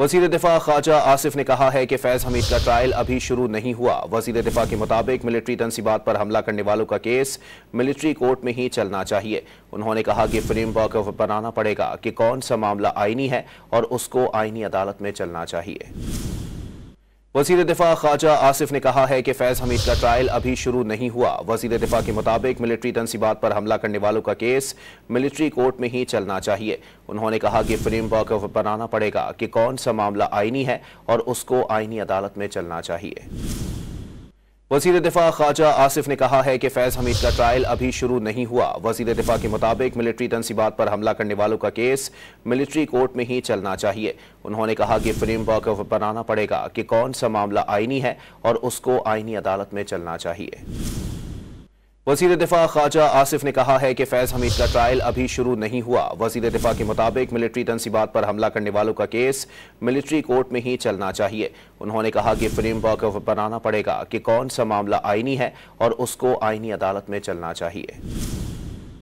वजीर दिफा ख्वाजा आसिफ ने कहा है कि फैज़ हमीद का ट्रायल अभी शुरू नहीं हुआ वजीर दिफा के मुताबिक मिलिट्री तनसीबात पर हमला करने वालों का केस मिलिट्री कोर्ट में ही चलना चाहिए उन्होंने कहा कि फ्रेम वर्क बनाना पड़ेगा कि कौन सा मामला आईनी है और उसको आइनी अदालत में चलना चाहिए वजीर दिफा ख्वाजा आसिफ ने कहा है कि फैज़ हमीद का ट्रायल अभी शुरू नहीं हुआ वजीर दिफा के मुताबिक मिलिट्री तनसीबात पर हमला करने वालों का केस मिलिट्री कोर्ट में ही चलना चाहिए उन्होंने कहा कि फ्रेम वर्क बनाना पड़ेगा कि कौन सा मामला आईनी है और उसको आइनी अदालत में चलना चाहिए वजीर दिफा ख्वाजा आसिफ ने कहा है कि फैज़ हमीद का ट्रायल अभी शुरू नहीं हुआ वजीर दिफा के मुताबिक मिलिट्री तनसीबात पर हमला करने वालों का केस मिलिट्री कोर्ट में ही चलना चाहिए उन्होंने कहा कि फ्रेम वर्क बनाना पड़ेगा कि कौन सा मामला आईनी है और उसको आइनी अदालत में चलना चाहिए वजीर दिफा ख्वाजा आसिफ ने कहा है कि फैज़ हमीद का ट्रायल अभी शुरू नहीं हुआ वजीर दिफा के मुताबिक मिलिट्री तनसीबात पर हमला करने वालों का केस मिलिट्री कोर्ट में ही चलना चाहिए उन्होंने कहा कि फ्रेम वर्क बनाना पड़ेगा कि कौन सा मामला आइनी है और उसको आईनी अदालत में चलना चाहिए